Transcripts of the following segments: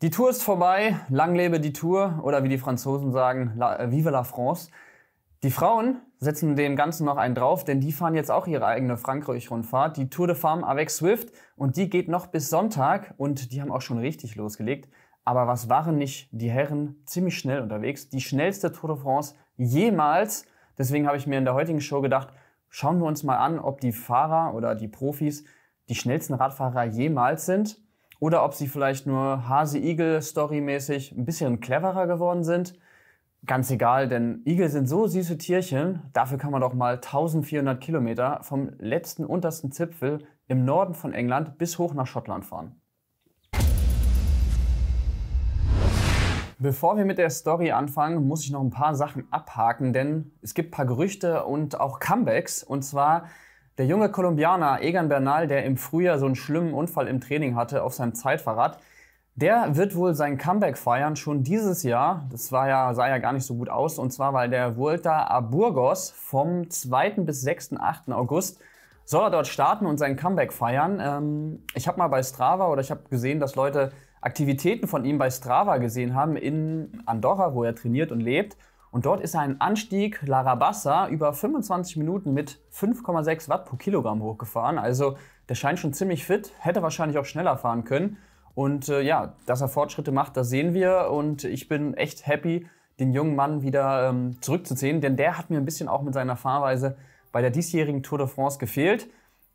Die Tour ist vorbei, lang lebe die Tour oder wie die Franzosen sagen, la, äh, vive la France. Die Frauen setzen dem Ganzen noch einen drauf, denn die fahren jetzt auch ihre eigene Frankreich-Rundfahrt, die Tour de Femme avec Swift und die geht noch bis Sonntag und die haben auch schon richtig losgelegt. Aber was waren nicht die Herren ziemlich schnell unterwegs? Die schnellste Tour de France jemals. Deswegen habe ich mir in der heutigen Show gedacht, schauen wir uns mal an, ob die Fahrer oder die Profis die schnellsten Radfahrer jemals sind. Oder ob sie vielleicht nur Hase-Igel-Story-mäßig ein bisschen cleverer geworden sind. Ganz egal, denn Igel sind so süße Tierchen, dafür kann man doch mal 1400 Kilometer vom letzten untersten Zipfel im Norden von England bis hoch nach Schottland fahren. Bevor wir mit der Story anfangen, muss ich noch ein paar Sachen abhaken, denn es gibt ein paar Gerüchte und auch Comebacks. Und zwar der junge Kolumbianer Egan Bernal, der im Frühjahr so einen schlimmen Unfall im Training hatte auf seinem Zeitfahrrad, der wird wohl sein Comeback feiern schon dieses Jahr. Das war ja, sah ja gar nicht so gut aus. Und zwar, weil der Vuelta a Burgos vom 2. bis 6. 8. August soll er dort starten und sein Comeback feiern. Ähm, ich habe mal bei Strava oder ich habe gesehen, dass Leute Aktivitäten von ihm bei Strava gesehen haben in Andorra, wo er trainiert und lebt. Und dort ist ein Anstieg Larabassa über 25 Minuten mit 5,6 Watt pro Kilogramm hochgefahren. Also der scheint schon ziemlich fit, hätte wahrscheinlich auch schneller fahren können. Und äh, ja, dass er Fortschritte macht, das sehen wir. Und ich bin echt happy, den jungen Mann wieder ähm, zurückzuziehen, denn der hat mir ein bisschen auch mit seiner Fahrweise bei der diesjährigen Tour de France gefehlt.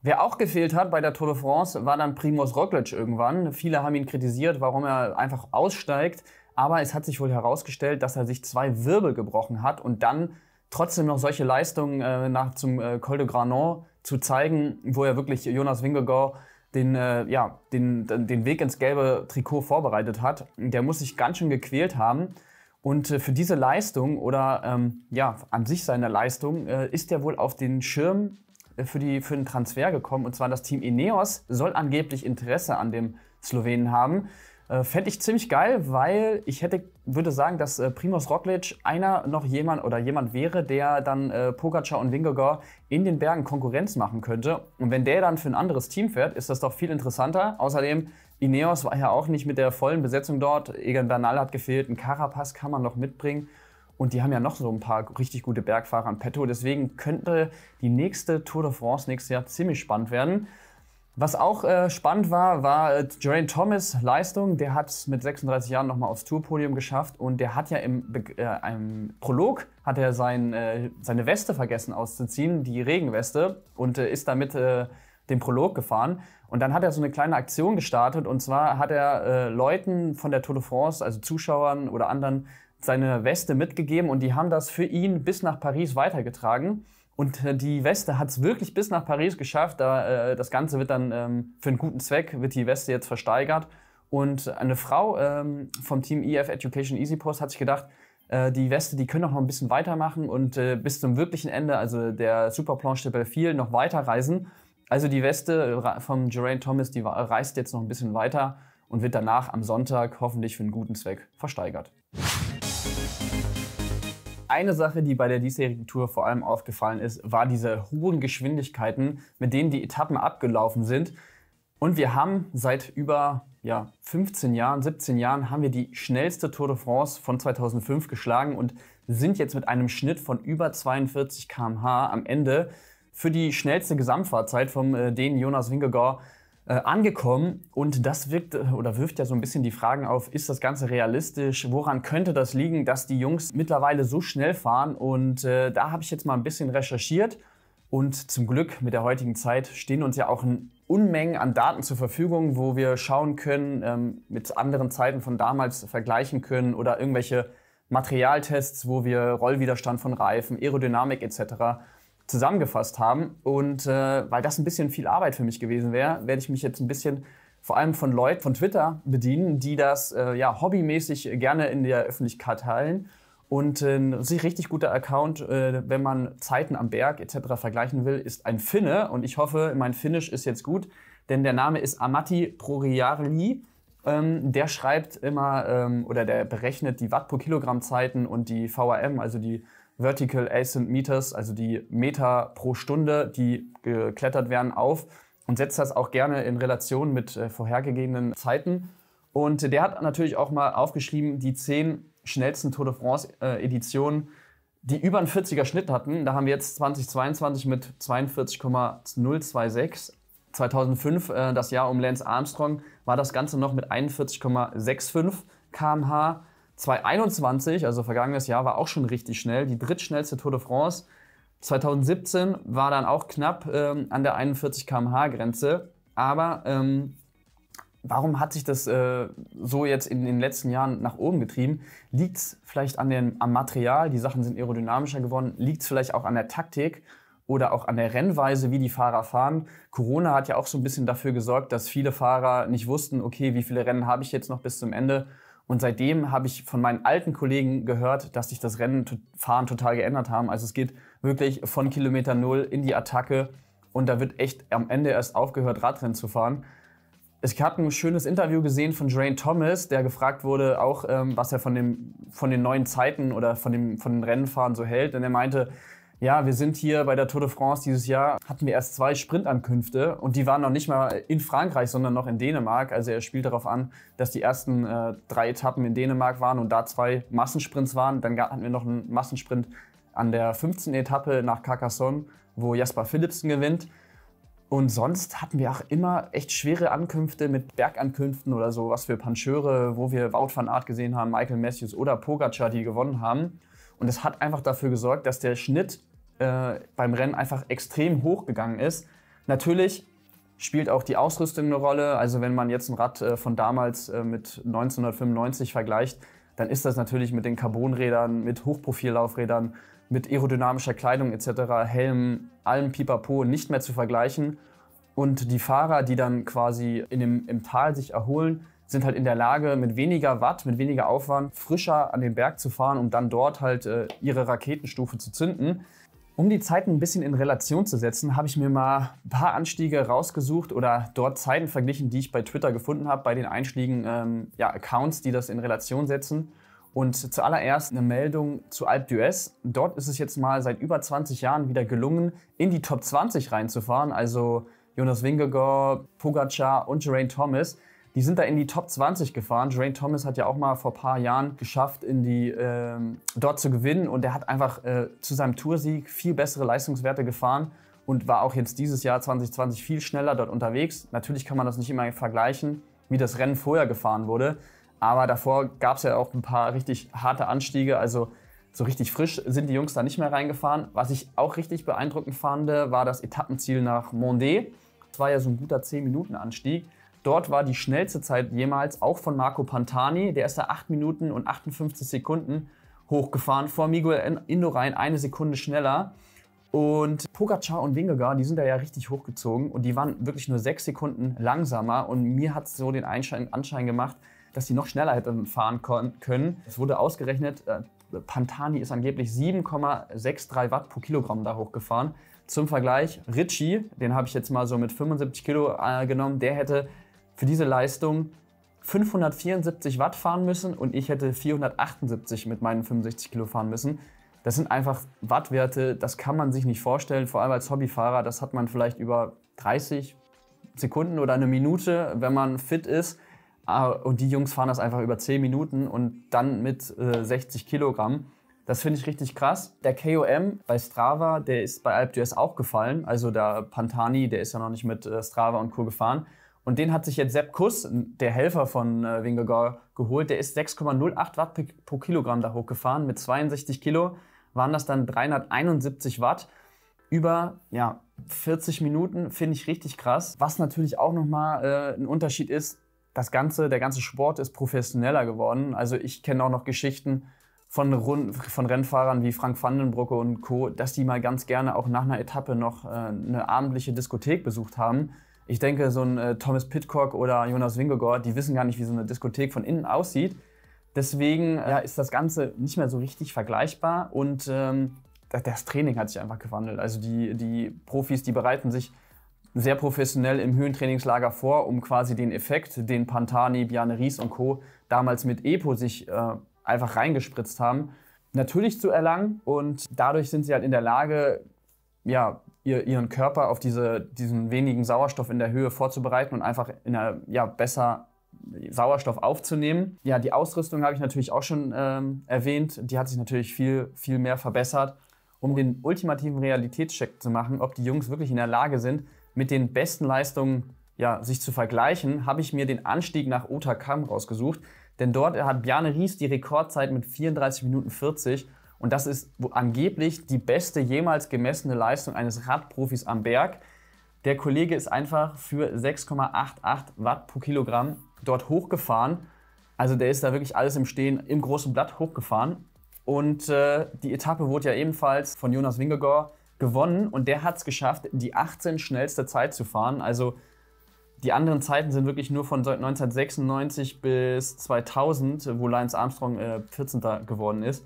Wer auch gefehlt hat bei der Tour de France, war dann Primus Roglic irgendwann. Viele haben ihn kritisiert, warum er einfach aussteigt. Aber es hat sich wohl herausgestellt, dass er sich zwei Wirbel gebrochen hat und dann trotzdem noch solche Leistungen äh, nach zum äh, Col de Granon zu zeigen, wo er wirklich Jonas Wingegor den, äh, ja, den, den Weg ins gelbe Trikot vorbereitet hat. Der muss sich ganz schön gequält haben. Und äh, für diese Leistung oder ähm, ja, an sich seine Leistung äh, ist er wohl auf den Schirm äh, für, die, für den Transfer gekommen. Und zwar das Team Ineos soll angeblich Interesse an dem Slowenen haben. Äh, Fände ich ziemlich geil, weil ich hätte, würde sagen, dass äh, Primoz Roglic einer noch jemand oder jemand wäre, der dann äh, Pogacar und Wingegor in den Bergen Konkurrenz machen könnte. Und wenn der dann für ein anderes Team fährt, ist das doch viel interessanter. Außerdem, Ineos war ja auch nicht mit der vollen Besetzung dort. Egan Bernal hat gefehlt, ein Carapaz kann man noch mitbringen. Und die haben ja noch so ein paar richtig gute Bergfahrer im Petto. Deswegen könnte die nächste Tour de France nächstes Jahr ziemlich spannend werden. Was auch äh, spannend war, war äh, Geraint Thomas Leistung. Der hat es mit 36 Jahren nochmal aufs Tourpodium geschafft und der hat ja im, äh, im Prolog hat er sein, äh, seine Weste vergessen auszuziehen, die Regenweste, und äh, ist damit äh, den Prolog gefahren. Und dann hat er so eine kleine Aktion gestartet und zwar hat er äh, Leuten von der Tour de France, also Zuschauern oder anderen, seine Weste mitgegeben und die haben das für ihn bis nach Paris weitergetragen. Und äh, die Weste hat es wirklich bis nach Paris geschafft. Da, äh, das Ganze wird dann ähm, für einen guten Zweck, wird die Weste jetzt versteigert. Und eine Frau ähm, vom Team EF Education Easy Post hat sich gedacht, äh, die Weste, die können auch noch ein bisschen weitermachen und äh, bis zum wirklichen Ende, also der Super Planche de Belleville, noch weiterreisen. Also die Weste äh, vom Geraint Thomas, die reist jetzt noch ein bisschen weiter und wird danach am Sonntag hoffentlich für einen guten Zweck versteigert. Eine Sache, die bei der diesjährigen Tour vor allem aufgefallen ist, war diese hohen Geschwindigkeiten, mit denen die Etappen abgelaufen sind. Und wir haben seit über ja, 15 Jahren, 17 Jahren, haben wir die schnellste Tour de France von 2005 geschlagen und sind jetzt mit einem Schnitt von über 42 km/h am Ende. Für die schnellste Gesamtfahrzeit von äh, Dänen Jonas Wingegaard äh, angekommen. Und das wirkt äh, oder wirft ja so ein bisschen die Fragen auf, ist das Ganze realistisch? Woran könnte das liegen, dass die Jungs mittlerweile so schnell fahren? Und äh, da habe ich jetzt mal ein bisschen recherchiert. Und zum Glück mit der heutigen Zeit stehen uns ja auch Unmengen an Daten zur Verfügung, wo wir schauen können, ähm, mit anderen Zeiten von damals vergleichen können oder irgendwelche Materialtests, wo wir Rollwiderstand von Reifen, Aerodynamik etc zusammengefasst haben. Und äh, weil das ein bisschen viel Arbeit für mich gewesen wäre, werde ich mich jetzt ein bisschen vor allem von Leuten von Twitter bedienen, die das äh, ja hobbymäßig gerne in der Öffentlichkeit teilen. Und äh, ein richtig guter Account, äh, wenn man Zeiten am Berg etc. vergleichen will, ist ein Finne. Und ich hoffe, mein Finnisch ist jetzt gut, denn der Name ist Amati Proriarli. Ähm, der schreibt immer ähm, oder der berechnet die Watt pro Kilogramm Zeiten und die VRM, also die Vertical Ascent Meters, also die Meter pro Stunde, die äh, geklettert werden, auf und setzt das auch gerne in Relation mit äh, vorhergegebenen Zeiten. Und der hat natürlich auch mal aufgeschrieben, die zehn schnellsten Tour de France äh, Editionen, die über einen 40er Schnitt hatten. Da haben wir jetzt 2022 mit 42,026. 2005, das Jahr um Lance Armstrong, war das Ganze noch mit 41,65 kmh. 2021, also vergangenes Jahr, war auch schon richtig schnell. Die drittschnellste Tour de France. 2017 war dann auch knapp ähm, an der 41 km/h Grenze. Aber ähm, warum hat sich das äh, so jetzt in, in den letzten Jahren nach oben getrieben? Liegt es vielleicht an den, am Material? Die Sachen sind aerodynamischer geworden. Liegt es vielleicht auch an der Taktik? oder auch an der Rennweise, wie die Fahrer fahren. Corona hat ja auch so ein bisschen dafür gesorgt, dass viele Fahrer nicht wussten, okay, wie viele Rennen habe ich jetzt noch bis zum Ende und seitdem habe ich von meinen alten Kollegen gehört, dass sich das Rennenfahren total geändert haben. Also es geht wirklich von Kilometer Null in die Attacke und da wird echt am Ende erst aufgehört, Radrennen zu fahren. Ich habe ein schönes Interview gesehen von Drain Thomas, der gefragt wurde, auch ähm, was er von, dem, von den neuen Zeiten oder von, dem, von den Rennenfahren so hält. Und er meinte, ja, wir sind hier bei der Tour de France dieses Jahr, hatten wir erst zwei Sprintankünfte und die waren noch nicht mal in Frankreich, sondern noch in Dänemark. Also er spielt darauf an, dass die ersten äh, drei Etappen in Dänemark waren und da zwei Massensprints waren. Dann hatten wir noch einen Massensprint an der 15. Etappe nach Carcassonne, wo Jasper Philipsen gewinnt. Und sonst hatten wir auch immer echt schwere Ankünfte mit Bergankünften oder so, was für Pancheure, wo wir Wout van Aert gesehen haben, Michael Matthews oder Pogacar, die gewonnen haben. Und es hat einfach dafür gesorgt, dass der Schnitt äh, beim Rennen einfach extrem hoch gegangen ist. Natürlich spielt auch die Ausrüstung eine Rolle. Also wenn man jetzt ein Rad äh, von damals äh, mit 1995 vergleicht, dann ist das natürlich mit den Carbonrädern, mit Hochprofillaufrädern, mit aerodynamischer Kleidung etc., Helmen, allem Pipapo nicht mehr zu vergleichen. Und die Fahrer, die dann quasi in dem, im Tal sich erholen, sind halt in der Lage, mit weniger Watt, mit weniger Aufwand frischer an den Berg zu fahren, um dann dort halt äh, ihre Raketenstufe zu zünden. Um die Zeiten ein bisschen in Relation zu setzen, habe ich mir mal ein paar Anstiege rausgesucht oder dort Zeiten verglichen, die ich bei Twitter gefunden habe, bei den Einschlägen ähm, ja, Accounts, die das in Relation setzen. Und zuallererst eine Meldung zu Alp d'Huez. Dort ist es jetzt mal seit über 20 Jahren wieder gelungen, in die Top 20 reinzufahren. Also Jonas Wingegor, Pogacar und Geraint Thomas die sind da in die Top 20 gefahren. Drain Thomas hat ja auch mal vor ein paar Jahren geschafft, in die, äh, dort zu gewinnen. Und er hat einfach äh, zu seinem Toursieg viel bessere Leistungswerte gefahren und war auch jetzt dieses Jahr 2020 viel schneller dort unterwegs. Natürlich kann man das nicht immer vergleichen, wie das Rennen vorher gefahren wurde. Aber davor gab es ja auch ein paar richtig harte Anstiege. Also so richtig frisch sind die Jungs da nicht mehr reingefahren. Was ich auch richtig beeindruckend fand, war das Etappenziel nach Mondé. Das war ja so ein guter 10-Minuten-Anstieg. Dort war die schnellste Zeit jemals auch von Marco Pantani, der ist da 8 Minuten und 58 Sekunden hochgefahren, vor Miguel Indurain eine Sekunde schneller. Und Pogacar und Wingegaard, die sind da ja richtig hochgezogen und die waren wirklich nur sechs Sekunden langsamer. Und mir hat es so den Einschein, Anschein gemacht, dass sie noch schneller hätten fahren können. Es wurde ausgerechnet, äh, Pantani ist angeblich 7,63 Watt pro Kilogramm da hochgefahren. Zum Vergleich, Ritchie, den habe ich jetzt mal so mit 75 Kilo äh, genommen, der hätte für diese Leistung 574 Watt fahren müssen und ich hätte 478 mit meinen 65 Kilo fahren müssen. Das sind einfach Wattwerte, das kann man sich nicht vorstellen, vor allem als Hobbyfahrer. Das hat man vielleicht über 30 Sekunden oder eine Minute, wenn man fit ist. Ah, und die Jungs fahren das einfach über 10 Minuten und dann mit 60 äh, Kilogramm. Das finde ich richtig krass. Der KOM bei Strava, der ist bei Alp auch gefallen. Also der Pantani, der ist ja noch nicht mit äh, Strava und Co. gefahren. Und den hat sich jetzt Sepp Kuss, der Helfer von äh, Vingegaard, geholt. Der ist 6,08 Watt pro Kilogramm da hochgefahren. Mit 62 Kilo waren das dann 371 Watt über ja, 40 Minuten. Finde ich richtig krass. Was natürlich auch nochmal äh, ein Unterschied ist, das ganze, der ganze Sport ist professioneller geworden. Also ich kenne auch noch Geschichten von, Rund von Rennfahrern wie Frank Vandenbrucke und Co., dass die mal ganz gerne auch nach einer Etappe noch äh, eine abendliche Diskothek besucht haben ich denke, so ein äh, Thomas Pitcock oder Jonas Wingegor, die wissen gar nicht, wie so eine Diskothek von innen aussieht. Deswegen äh, ja, ist das Ganze nicht mehr so richtig vergleichbar und ähm, das Training hat sich einfach gewandelt. Also die, die Profis, die bereiten sich sehr professionell im Höhentrainingslager vor, um quasi den Effekt, den Pantani, Biane Ries und Co. damals mit EPO sich äh, einfach reingespritzt haben, natürlich zu erlangen. Und dadurch sind sie halt in der Lage, ja, ihr, ihren Körper auf diese, diesen wenigen Sauerstoff in der Höhe vorzubereiten und einfach in einer, ja, besser Sauerstoff aufzunehmen. Ja, die Ausrüstung habe ich natürlich auch schon ähm, erwähnt. Die hat sich natürlich viel, viel mehr verbessert, um den ultimativen Realitätscheck zu machen, ob die Jungs wirklich in der Lage sind, mit den besten Leistungen ja, sich zu vergleichen, habe ich mir den Anstieg nach Otakam rausgesucht. Denn dort hat Bjarne Ries die Rekordzeit mit 34 Minuten 40 und das ist angeblich die beste jemals gemessene Leistung eines Radprofis am Berg. Der Kollege ist einfach für 6,88 Watt pro Kilogramm dort hochgefahren. Also der ist da wirklich alles im Stehen im großen Blatt hochgefahren. Und äh, die Etappe wurde ja ebenfalls von Jonas Wingegor gewonnen und der hat es geschafft, die 18 schnellste Zeit zu fahren. Also die anderen Zeiten sind wirklich nur von 1996 bis 2000, wo Lance Armstrong äh, 14. geworden ist.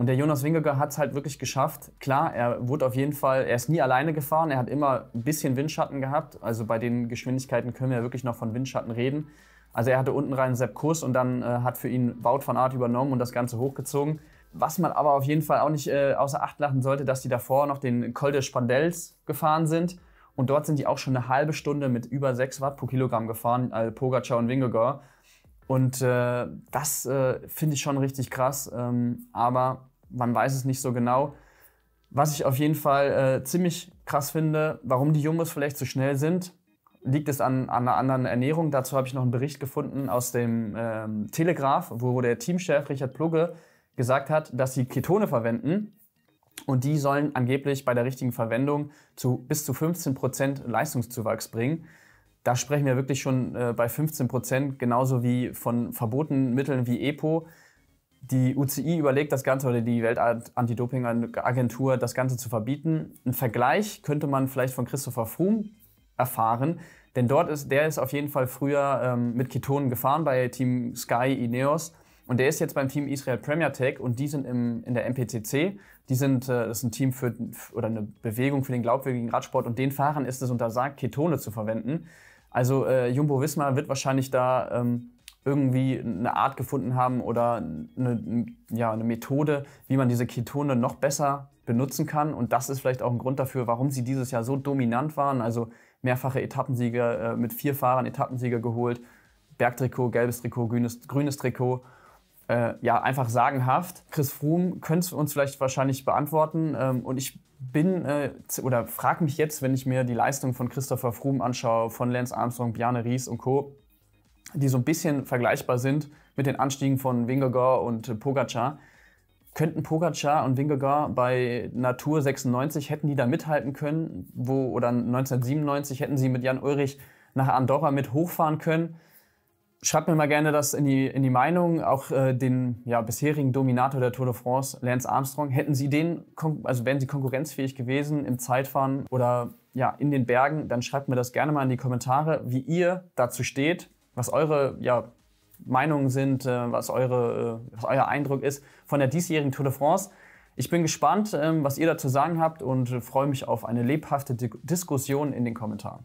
Und der Jonas Wingeger hat es halt wirklich geschafft. Klar, er wurde auf jeden Fall, er ist nie alleine gefahren, er hat immer ein bisschen Windschatten gehabt. Also bei den Geschwindigkeiten können wir ja wirklich noch von Windschatten reden. Also er hatte unten rein Sepp Kuss und dann äh, hat für ihn Baut von Art übernommen und das Ganze hochgezogen. Was man aber auf jeden Fall auch nicht äh, außer Acht lassen sollte, dass die davor noch den Col des Spandels gefahren sind. Und dort sind die auch schon eine halbe Stunde mit über 6 Watt pro Kilogramm gefahren, äh, Pogacar und Wingegor. Und äh, das äh, finde ich schon richtig krass. Ähm, aber man weiß es nicht so genau. Was ich auf jeden Fall äh, ziemlich krass finde, warum die Jumbos vielleicht so schnell sind, liegt es an, an einer anderen Ernährung. Dazu habe ich noch einen Bericht gefunden aus dem ähm, Telegraph, wo der Teamchef Richard Plugge gesagt hat, dass sie Ketone verwenden und die sollen angeblich bei der richtigen Verwendung zu bis zu 15% Leistungszuwachs bringen. Da sprechen wir wirklich schon äh, bei 15%, genauso wie von verbotenen Mitteln wie EPO die UCI überlegt das Ganze oder die Weltantidoping-Agentur das Ganze zu verbieten. Ein Vergleich könnte man vielleicht von Christopher Froome erfahren, denn dort ist der ist auf jeden Fall früher ähm, mit Ketonen gefahren bei Team Sky Ineos und der ist jetzt beim Team Israel Premier Tech und die sind im, in der MPCC. Die sind äh, das ist ein Team für oder eine Bewegung für den glaubwürdigen Radsport und den Fahrern ist es untersagt Ketone zu verwenden. Also äh, Jumbo Visma wird wahrscheinlich da ähm, irgendwie eine Art gefunden haben oder eine, ja, eine Methode, wie man diese Ketone noch besser benutzen kann. Und das ist vielleicht auch ein Grund dafür, warum sie dieses Jahr so dominant waren. Also mehrfache Etappensieger äh, mit vier Fahrern Etappensieger geholt. Bergtrikot, gelbes Trikot, grünes, grünes Trikot. Äh, ja, einfach sagenhaft. Chris Froome könnte uns vielleicht wahrscheinlich beantworten. Ähm, und ich bin äh, oder frage mich jetzt, wenn ich mir die Leistung von Christopher Froome anschaue, von Lance Armstrong, Bjarne Ries und Co., die so ein bisschen vergleichbar sind mit den Anstiegen von Wingegaard und äh, Pogacar. Könnten Pogacar und Wingegaard bei Natur 96, hätten die da mithalten können? Wo, oder 1997 hätten sie mit Jan Ulrich nach Andorra mit hochfahren können? Schreibt mir mal gerne das in die, in die Meinung. Auch äh, den ja, bisherigen Dominator der Tour de France, Lance Armstrong, hätten Sie den, also wären Sie konkurrenzfähig gewesen im Zeitfahren oder ja, in den Bergen, dann schreibt mir das gerne mal in die Kommentare, wie ihr dazu steht was eure ja, Meinungen sind, äh, was, eure, äh, was euer Eindruck ist von der diesjährigen Tour de France. Ich bin gespannt, ähm, was ihr dazu sagen habt und freue mich auf eine lebhafte Diskussion in den Kommentaren.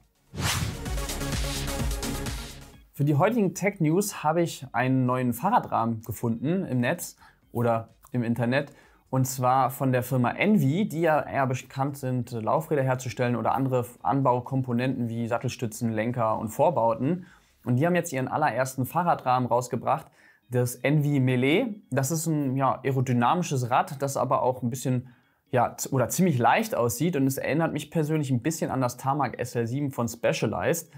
Für die heutigen Tech News habe ich einen neuen Fahrradrahmen gefunden im Netz oder im Internet. Und zwar von der Firma Envy, die ja eher bekannt sind, Laufräder herzustellen oder andere Anbaukomponenten wie Sattelstützen, Lenker und Vorbauten. Und die haben jetzt ihren allerersten Fahrradrahmen rausgebracht, das Envy Melee. Das ist ein ja, aerodynamisches Rad, das aber auch ein bisschen ja, oder ziemlich leicht aussieht und es erinnert mich persönlich ein bisschen an das Tarmac SL7 von Specialized.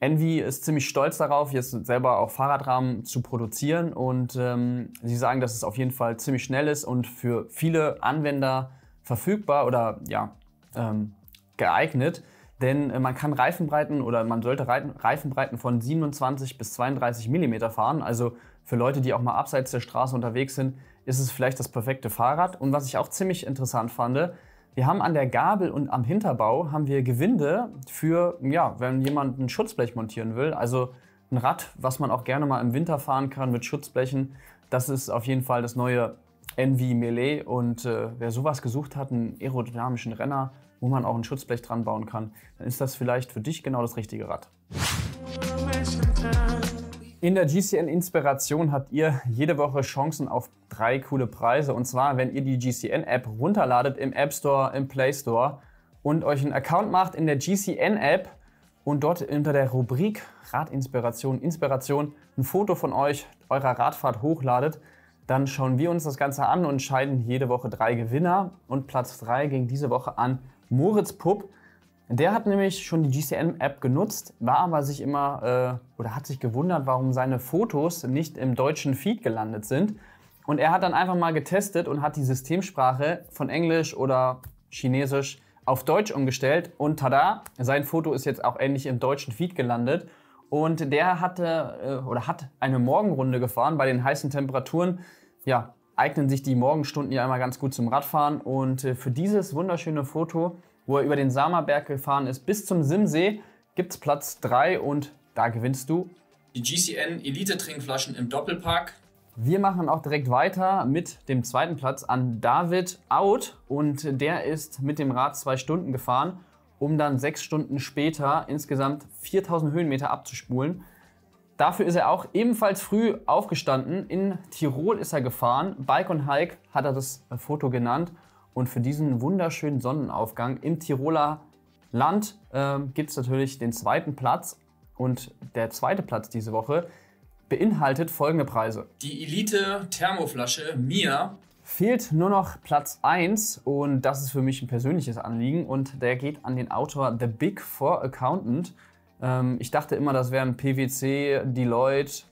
Envy ist ziemlich stolz darauf, jetzt selber auch Fahrradrahmen zu produzieren und ähm, sie sagen, dass es auf jeden Fall ziemlich schnell ist und für viele Anwender verfügbar oder ja, ähm, geeignet. Denn äh, man kann Reifenbreiten oder man sollte Reifenbreiten von 27 bis 32 mm fahren. Also für Leute, die auch mal abseits der Straße unterwegs sind, ist es vielleicht das perfekte Fahrrad. Und was ich auch ziemlich interessant fand, wir haben an der Gabel und am Hinterbau haben wir Gewinde für, ja, wenn jemand ein Schutzblech montieren will. Also ein Rad, was man auch gerne mal im Winter fahren kann mit Schutzblechen. Das ist auf jeden Fall das neue Envy Melee. Und äh, wer sowas gesucht hat, einen aerodynamischen Renner, wo man auch ein Schutzblech dran bauen kann, dann ist das vielleicht für dich genau das richtige Rad. In der GCN Inspiration habt ihr jede Woche Chancen auf drei coole Preise. Und zwar, wenn ihr die GCN App runterladet im App Store, im Play Store und euch einen Account macht in der GCN App und dort unter der Rubrik Radinspiration, Inspiration ein Foto von euch, eurer Radfahrt hochladet, dann schauen wir uns das Ganze an und entscheiden jede Woche drei Gewinner. Und Platz drei ging diese Woche an Moritz Pupp, der hat nämlich schon die GCN-App genutzt, war aber sich immer äh, oder hat sich gewundert, warum seine Fotos nicht im deutschen Feed gelandet sind. Und er hat dann einfach mal getestet und hat die Systemsprache von Englisch oder Chinesisch auf Deutsch umgestellt. Und tada, sein Foto ist jetzt auch endlich im deutschen Feed gelandet. Und der hatte äh, oder hat eine Morgenrunde gefahren bei den heißen Temperaturen. Ja, eignen sich die Morgenstunden ja einmal ganz gut zum Radfahren. Und äh, für dieses wunderschöne Foto, wo er über den Samerberg gefahren ist, bis zum Simsee, gibt es Platz 3 und da gewinnst du. Die GCN Elite-Trinkflaschen im Doppelpack. Wir machen auch direkt weiter mit dem zweiten Platz an David Out. Und der ist mit dem Rad zwei Stunden gefahren, um dann sechs Stunden später insgesamt 4000 Höhenmeter abzuspulen. Dafür ist er auch ebenfalls früh aufgestanden. In Tirol ist er gefahren. Bike und Hike hat er das Foto genannt. Und für diesen wunderschönen Sonnenaufgang im Tiroler Land äh, gibt es natürlich den zweiten Platz. Und der zweite Platz diese Woche beinhaltet folgende Preise. Die Elite Thermoflasche Mia. Fehlt nur noch Platz 1 und das ist für mich ein persönliches Anliegen und der geht an den Autor The Big Four Accountant. Ähm, ich dachte immer, das wären PwC, Deloitte,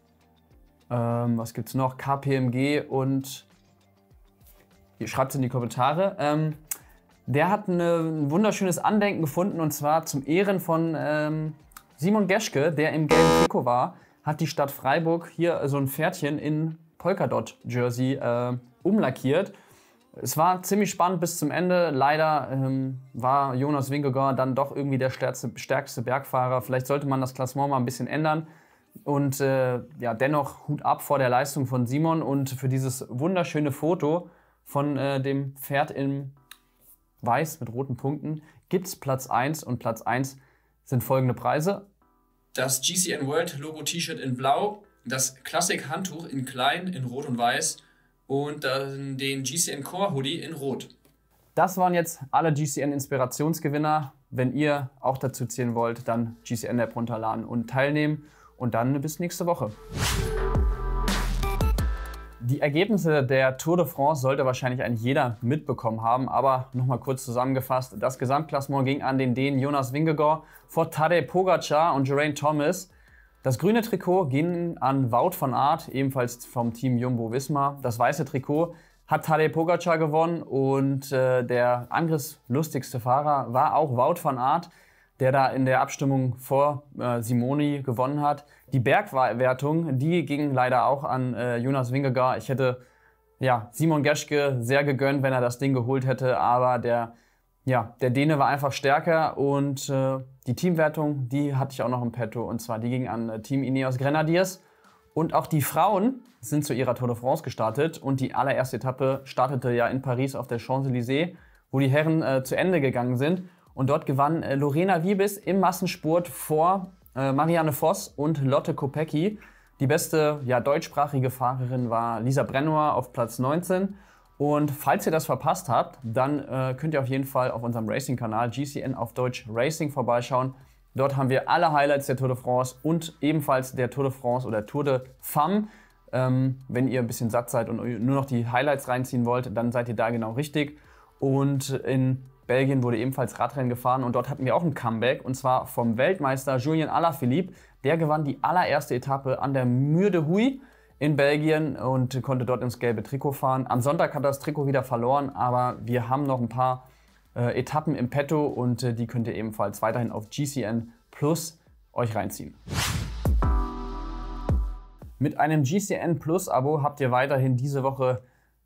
ähm, was gibt's noch? KPMG und ihr schreibt es in die Kommentare. Ähm, der hat eine, ein wunderschönes Andenken gefunden und zwar zum Ehren von ähm, Simon Geschke, der im Game Pico war, hat die Stadt Freiburg hier so ein Pferdchen in Polkadot-Jersey äh, umlackiert es war ziemlich spannend bis zum Ende. Leider ähm, war Jonas Winkelgauer dann doch irgendwie der stärkste, stärkste, Bergfahrer. Vielleicht sollte man das Klassement mal ein bisschen ändern. Und äh, ja, dennoch Hut ab vor der Leistung von Simon und für dieses wunderschöne Foto von äh, dem Pferd in weiß mit roten Punkten gibt es Platz 1 und Platz 1 sind folgende Preise. Das GCN World Logo T-Shirt in blau, das Classic Handtuch in klein in rot und weiß und dann den GCN Core Hoodie in Rot. Das waren jetzt alle GCN Inspirationsgewinner. Wenn ihr auch dazu zählen wollt, dann GCN App runterladen und teilnehmen. Und dann bis nächste Woche. Die Ergebnisse der Tour de France sollte wahrscheinlich ein jeder mitbekommen haben, aber nochmal kurz zusammengefasst. Das Gesamtklassement ging an den Dänen Jonas Wingegor vor Tadej Pogacar und Geraint Thomas. Das grüne Trikot ging an Wout van Aert, ebenfalls vom Team Jumbo Wismar. Das weiße Trikot hat Tadej Pogacar gewonnen und äh, der angriffslustigste Fahrer war auch Wout van Aert, der da in der Abstimmung vor äh, Simoni gewonnen hat. Die Bergwertung, die ging leider auch an äh, Jonas Wingegaard. Ich hätte ja, Simon Geschke sehr gegönnt, wenn er das Ding geholt hätte, aber der ja, der Däne war einfach stärker und äh, die Teamwertung, die hatte ich auch noch im Petto. Und zwar, die ging an äh, Team Ineos Grenadiers. Und auch die Frauen sind zu ihrer Tour de France gestartet. Und die allererste Etappe startete ja in Paris auf der Champs-Élysées, wo die Herren äh, zu Ende gegangen sind. Und dort gewann äh, Lorena Wiebes im Massensport vor äh, Marianne Voss und Lotte Kopecki. Die beste ja, deutschsprachige Fahrerin war Lisa Brenner auf Platz 19. Und falls ihr das verpasst habt, dann äh, könnt ihr auf jeden Fall auf unserem Racing-Kanal GCN auf Deutsch Racing vorbeischauen. Dort haben wir alle Highlights der Tour de France und ebenfalls der Tour de France oder Tour de Femme. Ähm, wenn ihr ein bisschen satt seid und nur noch die Highlights reinziehen wollt, dann seid ihr da genau richtig. Und in Belgien wurde ebenfalls Radrennen gefahren und dort hatten wir auch ein Comeback und zwar vom Weltmeister Julien Alaphilippe. Der gewann die allererste Etappe an der Mür Huy in Belgien und konnte dort ins gelbe Trikot fahren. Am Sonntag hat er das Trikot wieder verloren, aber wir haben noch ein paar äh, Etappen im Petto und äh, die könnt ihr ebenfalls weiterhin auf GCN Plus euch reinziehen. Mit einem GCN Plus Abo habt ihr weiterhin diese Woche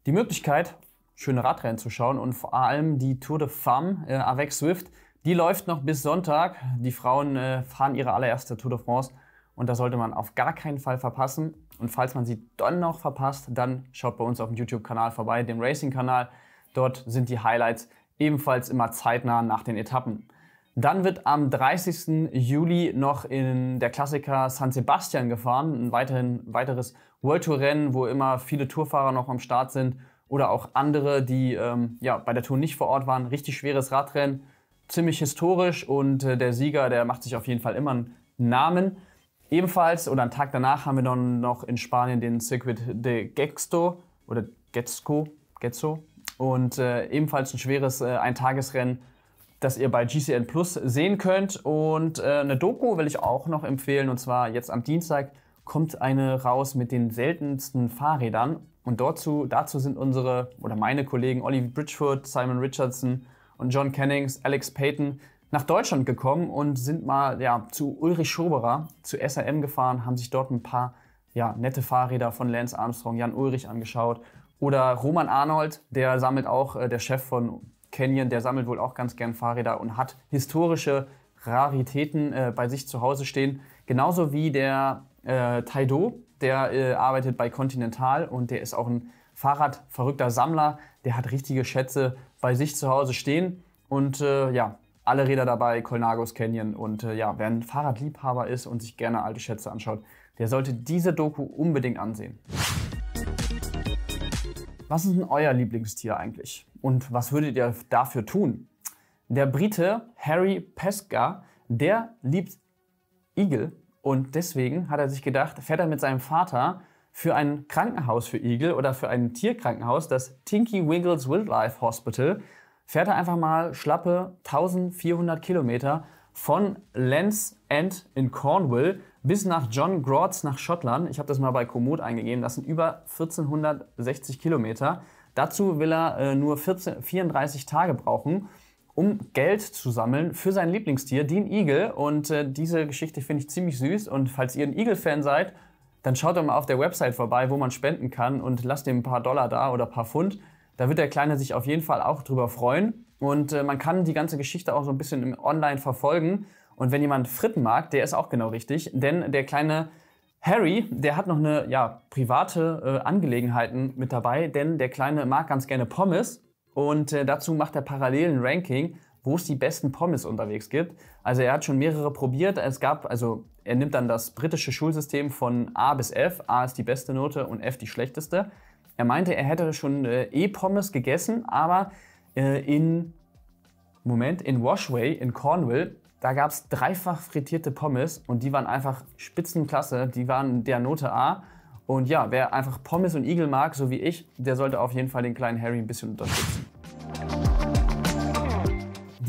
die Möglichkeit, schöne Radrennen zu schauen und vor allem die Tour de Femme äh, avec Swift. Die läuft noch bis Sonntag. Die Frauen äh, fahren ihre allererste Tour de France und da sollte man auf gar keinen Fall verpassen. Und falls man sie dann noch verpasst, dann schaut bei uns auf dem YouTube-Kanal vorbei, dem Racing-Kanal. Dort sind die Highlights ebenfalls immer zeitnah nach den Etappen. Dann wird am 30. Juli noch in der Klassiker San Sebastian gefahren, ein weiterhin, weiteres World Tour Rennen, wo immer viele Tourfahrer noch am Start sind oder auch andere, die ähm, ja, bei der Tour nicht vor Ort waren. Richtig schweres Radrennen, ziemlich historisch und äh, der Sieger, der macht sich auf jeden Fall immer einen Namen. Ebenfalls oder einen Tag danach haben wir dann noch in Spanien den Circuit de Gexto oder Getzko, Getzo und äh, ebenfalls ein schweres äh, Eintagesrennen, das ihr bei GCN Plus sehen könnt. Und äh, eine Doku will ich auch noch empfehlen und zwar jetzt am Dienstag kommt eine raus mit den seltensten Fahrrädern und dazu, dazu sind unsere oder meine Kollegen Ollie Bridgeford, Simon Richardson und John Kennings, Alex Payton nach Deutschland gekommen und sind mal ja, zu Ulrich Schoberer, zu SRM gefahren, haben sich dort ein paar ja, nette Fahrräder von Lance Armstrong, Jan Ulrich angeschaut. Oder Roman Arnold, der sammelt auch, äh, der Chef von Canyon, der sammelt wohl auch ganz gern Fahrräder und hat historische Raritäten äh, bei sich zu Hause stehen. Genauso wie der äh, Taido, der äh, arbeitet bei Continental und der ist auch ein Fahrradverrückter Sammler. Der hat richtige Schätze bei sich zu Hause stehen. Und äh, ja, alle Räder dabei, Colnagos Canyon. Und äh, ja, wer ein Fahrradliebhaber ist und sich gerne alte Schätze anschaut, der sollte diese Doku unbedingt ansehen. Was ist denn euer Lieblingstier eigentlich? Und was würdet ihr dafür tun? Der Brite Harry Pesca, der liebt Igel und deswegen hat er sich gedacht, fährt er mit seinem Vater für ein Krankenhaus für Igel oder für ein Tierkrankenhaus, das Tinky Wiggles Wildlife Hospital fährt er einfach mal schlappe 1400 Kilometer von Lens End in Cornwall bis nach John Groats nach Schottland. Ich habe das mal bei Komoot eingegeben. Das sind über 1460 Kilometer. Dazu will er äh, nur 14, 34 Tage brauchen, um Geld zu sammeln für sein Lieblingstier, den Igel. Und äh, diese Geschichte finde ich ziemlich süß. Und falls ihr ein Igel-Fan seid, dann schaut doch mal auf der Website vorbei, wo man spenden kann und lasst ihm ein paar Dollar da oder ein paar Pfund. Da wird der Kleine sich auf jeden Fall auch drüber freuen. Und äh, man kann die ganze Geschichte auch so ein bisschen im Online verfolgen. Und wenn jemand Fritten mag, der ist auch genau richtig, denn der kleine Harry, der hat noch eine ja, private äh, Angelegenheiten mit dabei, denn der Kleine mag ganz gerne Pommes und äh, dazu macht er parallel ein Ranking, wo es die besten Pommes unterwegs gibt. Also er hat schon mehrere probiert. Es gab, also er nimmt dann das britische Schulsystem von A bis F. A ist die beste Note und F die schlechteste. Er meinte, er hätte schon äh, E-Pommes gegessen, aber äh, in, Moment, in Washway in Cornwall, da gab es dreifach frittierte Pommes und die waren einfach Spitzenklasse, die waren der Note A. Und ja, wer einfach Pommes und Igel mag, so wie ich, der sollte auf jeden Fall den kleinen Harry ein bisschen unterstützen.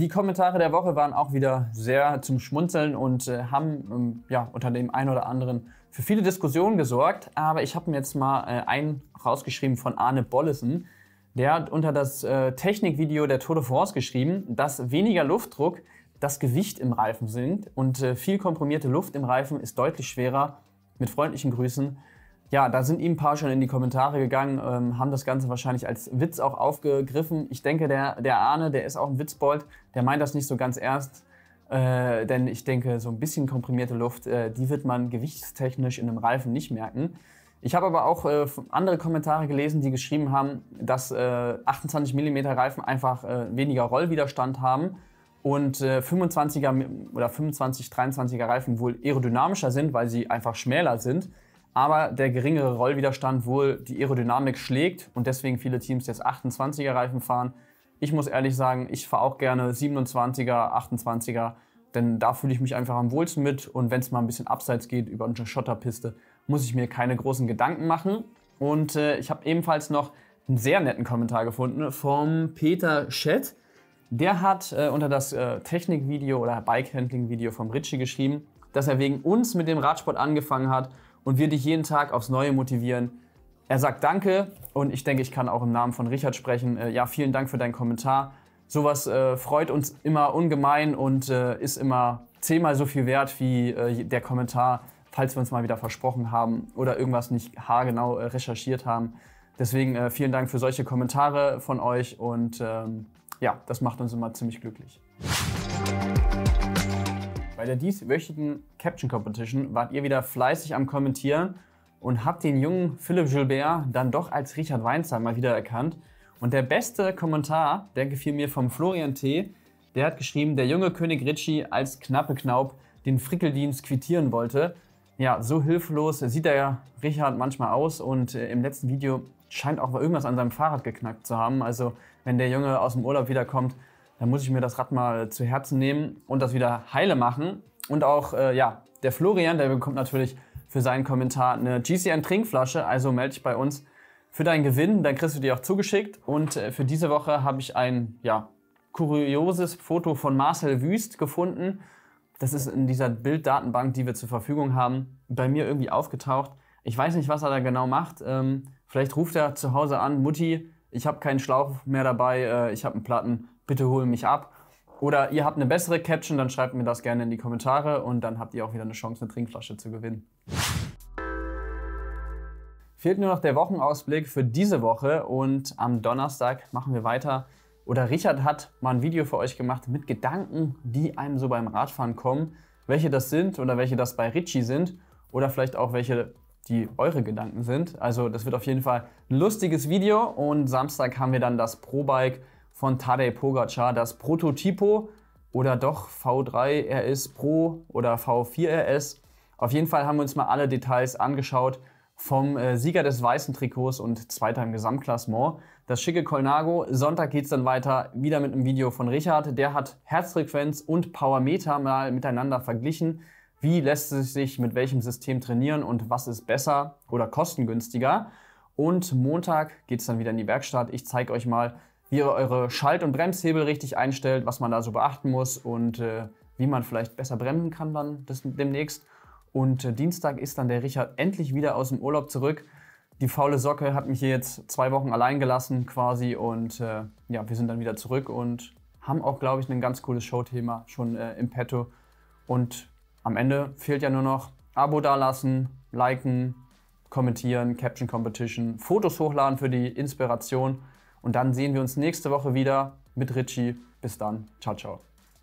Die Kommentare der Woche waren auch wieder sehr zum Schmunzeln und äh, haben ähm, ja, unter dem einen oder anderen für viele Diskussionen gesorgt. Aber ich habe mir jetzt mal äh, einen rausgeschrieben von Arne Bollesen. Der hat unter das äh, Technikvideo der Tour de France geschrieben, dass weniger Luftdruck das Gewicht im Reifen sind und äh, viel komprimierte Luft im Reifen ist deutlich schwerer. Mit freundlichen Grüßen, ja, da sind ihm ein paar schon in die Kommentare gegangen, ähm, haben das Ganze wahrscheinlich als Witz auch aufgegriffen. Ich denke, der, der Arne, der ist auch ein Witzbold, der meint das nicht so ganz ernst. Äh, denn ich denke, so ein bisschen komprimierte Luft, äh, die wird man gewichtstechnisch in einem Reifen nicht merken. Ich habe aber auch äh, andere Kommentare gelesen, die geschrieben haben, dass 28 äh, mm Reifen einfach äh, weniger Rollwiderstand haben und 25er äh, oder 25, 23er Reifen wohl aerodynamischer sind, weil sie einfach schmäler sind aber der geringere Rollwiderstand wohl die Aerodynamik schlägt und deswegen viele Teams jetzt 28er Reifen fahren. Ich muss ehrlich sagen, ich fahre auch gerne 27er, 28er, denn da fühle ich mich einfach am wohlsten mit und wenn es mal ein bisschen abseits geht über eine Schotterpiste, muss ich mir keine großen Gedanken machen. Und äh, ich habe ebenfalls noch einen sehr netten Kommentar gefunden vom Peter Schett. Der hat äh, unter das äh, Technikvideo oder Bikehandling-Video vom Ritchie geschrieben, dass er wegen uns mit dem Radsport angefangen hat und wir dich jeden Tag aufs Neue motivieren. Er sagt Danke und ich denke, ich kann auch im Namen von Richard sprechen. Äh, ja, vielen Dank für deinen Kommentar. Sowas äh, freut uns immer ungemein und äh, ist immer zehnmal so viel wert wie äh, der Kommentar, falls wir uns mal wieder versprochen haben oder irgendwas nicht haargenau äh, recherchiert haben. Deswegen äh, vielen Dank für solche Kommentare von euch und ähm, ja, das macht uns immer ziemlich glücklich. Bei der dieswöchigen Caption Competition wart ihr wieder fleißig am Kommentieren und habt den jungen Philipp Gilbert dann doch als Richard Weinstein mal wieder erkannt. Und der beste Kommentar, der gefiel mir vom Florian T., der hat geschrieben, der junge König Ritchie als knappe Knaub den Frickeldienst quittieren wollte. Ja, so hilflos sieht der Richard manchmal aus und äh, im letzten Video scheint auch irgendwas an seinem Fahrrad geknackt zu haben. Also wenn der Junge aus dem Urlaub wiederkommt, dann muss ich mir das Rad mal zu Herzen nehmen und das wieder heile machen. Und auch, äh, ja, der Florian, der bekommt natürlich für seinen Kommentar eine GCN-Trinkflasche, also melde dich bei uns für deinen Gewinn, dann kriegst du die auch zugeschickt. Und äh, für diese Woche habe ich ein, ja, kurioses Foto von Marcel Wüst gefunden. Das ist in dieser Bilddatenbank, die wir zur Verfügung haben, bei mir irgendwie aufgetaucht. Ich weiß nicht, was er da genau macht. Ähm, vielleicht ruft er zu Hause an, Mutti, ich habe keinen Schlauch mehr dabei, äh, ich habe einen Platten bitte hol mich ab. Oder ihr habt eine bessere Caption, dann schreibt mir das gerne in die Kommentare und dann habt ihr auch wieder eine Chance, eine Trinkflasche zu gewinnen. Fehlt nur noch der Wochenausblick für diese Woche und am Donnerstag machen wir weiter. Oder Richard hat mal ein Video für euch gemacht mit Gedanken, die einem so beim Radfahren kommen. Welche das sind oder welche das bei Richie sind oder vielleicht auch welche die eure Gedanken sind. Also das wird auf jeden Fall ein lustiges Video und Samstag haben wir dann das Probike von Tadej Pogacar, das Prototypo oder doch V3 RS Pro oder V4 RS. Auf jeden Fall haben wir uns mal alle Details angeschaut vom äh, Sieger des weißen Trikots und Zweiter im Gesamtklassement. Das schicke Colnago. Sonntag geht es dann weiter wieder mit einem Video von Richard. Der hat Herzfrequenz und Powermeter mal miteinander verglichen. Wie lässt es sich mit welchem System trainieren und was ist besser oder kostengünstiger? Und Montag geht es dann wieder in die Werkstatt. Ich zeige euch mal, wie ihr eure Schalt- und Bremshebel richtig einstellt, was man da so beachten muss und äh, wie man vielleicht besser bremsen kann dann das, demnächst. Und äh, Dienstag ist dann der Richard endlich wieder aus dem Urlaub zurück. Die faule Socke hat mich hier jetzt zwei Wochen allein gelassen quasi und äh, ja, wir sind dann wieder zurück und haben auch, glaube ich, ein ganz cooles Showthema schon äh, im Petto. Und am Ende fehlt ja nur noch Abo dalassen, liken, kommentieren, Caption Competition, Fotos hochladen für die Inspiration und dann sehen wir uns nächste Woche wieder mit Richie. Bis dann. Ciao, ciao.